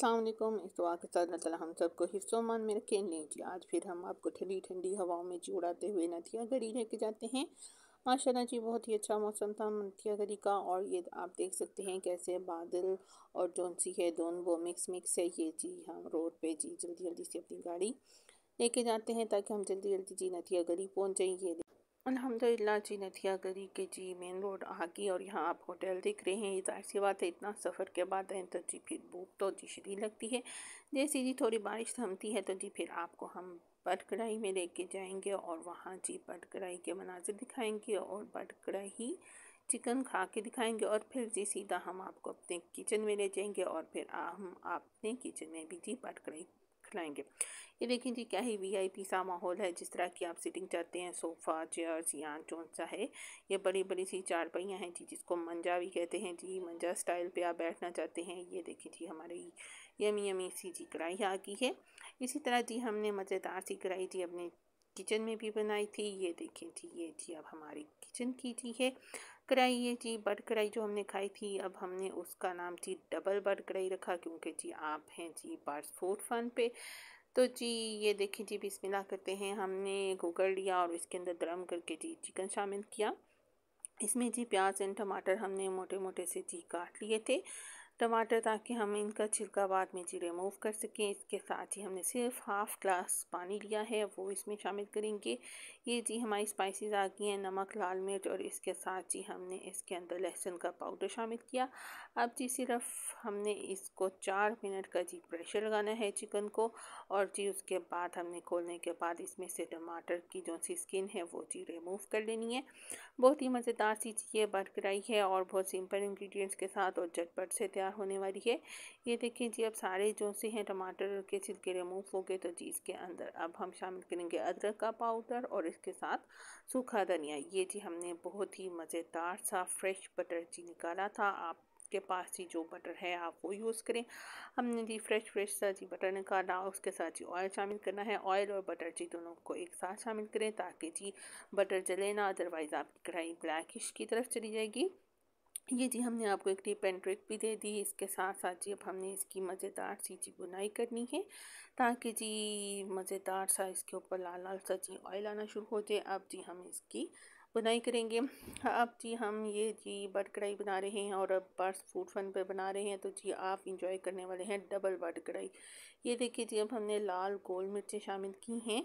असलम इस दुआ के साथ अल्लाह हम सबको मान में रखे लीजिए आज फिर हम आपको ठंडी ठंडी हवाओं में जी उड़ाते हुए नदिया गढ़ी लेके जाते हैं माशाल्लाह जी बहुत ही अच्छा मौसम था नथिया गरी का और ये आप देख सकते हैं कैसे बादल और जोन सी है दोन वो मिक्स मिक्स है ये जी हम रोड पे जी जल्दी जल्दी से अपनी गाड़ी लेके जाते हैं ताकि हम जल्दी जल्दी जी नदिया गरी पहुँच ये अलहमदिल्ला जी नथिया गली के जी मेन रोड आ गई और यहाँ आप होटल देख रहे हैं जाहिर सी बात है इतना सफ़र के बाद है तो जी फिर भूख तो जी शरी लगती है जैसे जी थोड़ी बारिश थमती है तो जी फिर आपको हम बटकड़ाई में लेके जाएंगे और वहाँ जी बटकड़ाई के मनाजिर दिखाएंगे और बटकड़ाई चिकन खा के दिखाएंगे और फिर जी सीधा हम आपको अपने किचन में ले जाएंगे और फिर हम अपने किचन में भी जी बटकड़ाई खिलाएंगे ये देखें जी क्या ही वीआईपी सा माहौल है जिस तरह की आप सिटिंग चाहते हैं सोफ़ा चेयर्स या चौन सा है ये बड़ी बड़ी सी चार पहियाँ हैं जी जिसको मंजा भी कहते हैं जी मंजा स्टाइल पे आप बैठना चाहते हैं ये देखें जी हमारी यमी यमी सी जी कढ़ाई आ गई है इसी तरह जी हमने मज़ेदार सी कढ़ाई जी अपने किचन में भी बनाई थी ये देखें जी ये जी अब हमारी किचन की जी है कढ़ाई ये जी बर्ड कढ़ाई जो हमने खाई थी अब हमने उसका नाम जी डबल बर्ड कढ़ाई रखा क्योंकि जी आप हैं जी बार फोर फन पे तो जी ये देखें जी बिस्मिल्लाह करते हैं हमने कुकर लिया और इसके अंदर गर्म करके जी चिकन शामिल किया इसमें जी प्याज एंड टमाटर हमने मोटे मोटे से जी काट लिए थे टमाटर ताकि हम इनका छिलका बाद में जी रिमूव कर सकें इसके साथ ही हमने सिर्फ हाफ़ ग्लास पानी लिया है वो इसमें शामिल करेंगे ये जी हमारी स्पाइसेस आ गई हैं नमक लाल मिर्च और इसके साथ जी हमने इसके अंदर लहसुन का पाउडर शामिल किया अब जी सिर्फ हमने इसको चार मिनट का जी प्रेशर लगाना है चिकन को और जी उसके बाद हमने खोलने के बाद इसमें से टमाटर की जो सी स्किन है वो जी रिमूव कर लेनी है बहुत ही मज़ेदार सी ये बरकर है और बहुत सिंपल इन्ग्रीडियंट्स के साथ और झटपट से तैयार होने वाली है ये देखिए जी अब सारे जो से हैं टमाटर के छिलके रिमूव हो गए तो जी इसके अंदर अब हम शामिल करेंगे अदरक का पाउडर और इसके साथ सूखा धनिया ये जी हमने बहुत ही मज़ेदार सा फ्रेश बटर जी निकाला था आप आपके पास जी जो बटर है आप वो यूज़ करें हमने जी फ्रेश फ्रेश सा जी बटर निकाला उसके साथ जी ऑयल शामिल करना है ऑयल और बटर जी दोनों को एक साथ शामिल करें ताकि जी बटर जले ना अदरवाइज़ आपकी कढ़ाई ब्लैकिश की तरफ चली जाएगी ये जी हमने आपको एक टिप एंड ट्रिक भी दे दी इसके साथ साथ जी अब हमने इसकी मज़ेदार सी जी बुनाई करनी है ताकि जी मज़ेदार सा इसके ऊपर लाल लाल सा जी ऑयल आना शुरू हो जाए अब जी हम इसकी बुनाई करेंगे अब जी हम ये जी बर्ड कढ़ाई बना रहे हैं और अब बर्स फूड फन पे बना रहे हैं तो जी आप इंजॉय करने वाले हैं डबल बर्ड कढ़ाई ये देखिए जी अब हमने लाल गोल मिर्चें शामिल की हैं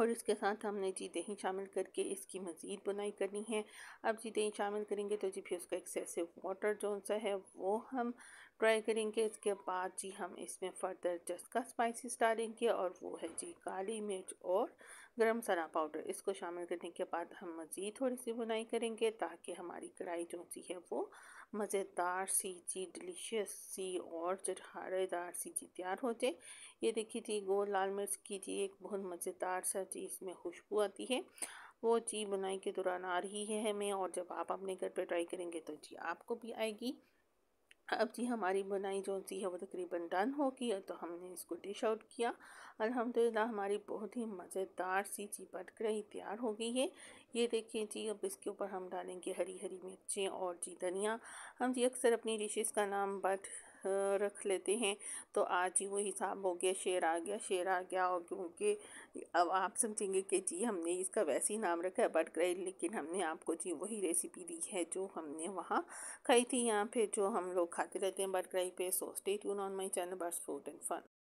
और इसके साथ हमने जी दही शामिल करके इसकी मज़ीद बुनाई करनी है अब जी दही शामिल करेंगे तो जी फिर उसका एक्सेसिव वाटर जो सा है वो हम ट्राई करेंगे इसके बाद जी हम इसमें फर्दर जस्का स्पाइसेस डालेंगे और वो है जी काली मिर्च और गरम सरा पाउडर इसको शामिल करने के बाद हम मज़ीद थोड़ी सी बुनाई करेंगे ताकि हमारी कढ़ाई जो सी है वो मज़ेदार सी जी डिलीशियस सी और चटहारेदार सी जी तैयार हो जाए ये देखिए जी गोल लाल मिर्च की जी एक बहुत मज़ेदार सा जी इसमें खुशबू आती है वो जी बुनाई के दौरान आ रही है हमें और जब आप अपने घर पर ट्राई करेंगे तो जी आपको भी आएगी अब जी हमारी बुनाई जो होती है वो तकरीबन डन हो गई है तो हमने इसको डिश आउट किया अलहमदिल्ला हमारी बहुत ही मज़ेदार सी जी बटकर ही तैयार हो गई है ये देखिए जी अब इसके ऊपर हम डालेंगे हरी हरी मिर्चें और जी धनिया हम जी अक्सर अपनी डिशेस का नाम बट रख लेते हैं तो आज ही वो हिसाब हो गया शेर आ गया शेर आ गया और क्योंकि अब आप समझेंगे कि जी हमने इसका वैसे ही नाम रखा है बट ग्रे लेकिन हमने आपको जी वही रेसिपी दी है जो हमने वहाँ खाई थी यहाँ पे जो हम लोग खाते रहते हैं बट ग्राई पे so stay tune my channel बर्स फ्रूट एंड फन